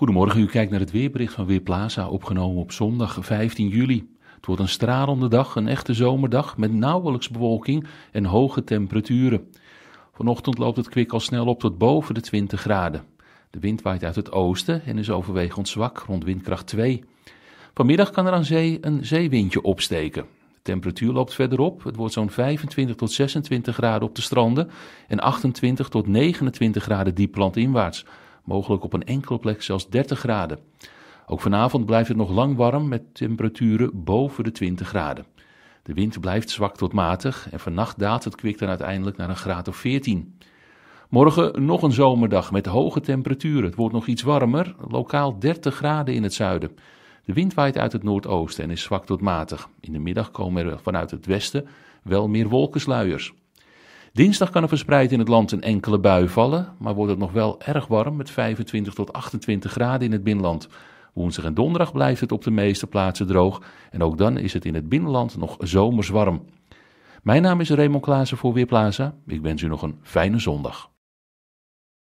Goedemorgen, u kijkt naar het weerbericht van Weerplaza, opgenomen op zondag 15 juli. Het wordt een stralende dag, een echte zomerdag met nauwelijks bewolking en hoge temperaturen. Vanochtend loopt het kwik al snel op tot boven de 20 graden. De wind waait uit het oosten en is overwegend zwak, rond windkracht 2. Vanmiddag kan er aan zee een zeewindje opsteken. De temperatuur loopt verderop. Het wordt zo'n 25 tot 26 graden op de stranden en 28 tot 29 graden diep inwaarts mogelijk op een enkele plek zelfs 30 graden. Ook vanavond blijft het nog lang warm met temperaturen boven de 20 graden. De wind blijft zwak tot matig en vannacht daalt het kwik dan uiteindelijk naar een graad of 14. Morgen nog een zomerdag met hoge temperaturen. Het wordt nog iets warmer, lokaal 30 graden in het zuiden. De wind waait uit het noordoosten en is zwak tot matig. In de middag komen er vanuit het westen wel meer wolkensluiers. Dinsdag kan er verspreid in het land een enkele bui vallen, maar wordt het nog wel erg warm met 25 tot 28 graden in het binnenland. Woensdag en donderdag blijft het op de meeste plaatsen droog en ook dan is het in het binnenland nog zomers warm. Mijn naam is Raymond Klaassen voor Weerplaza. Ik wens u nog een fijne zondag.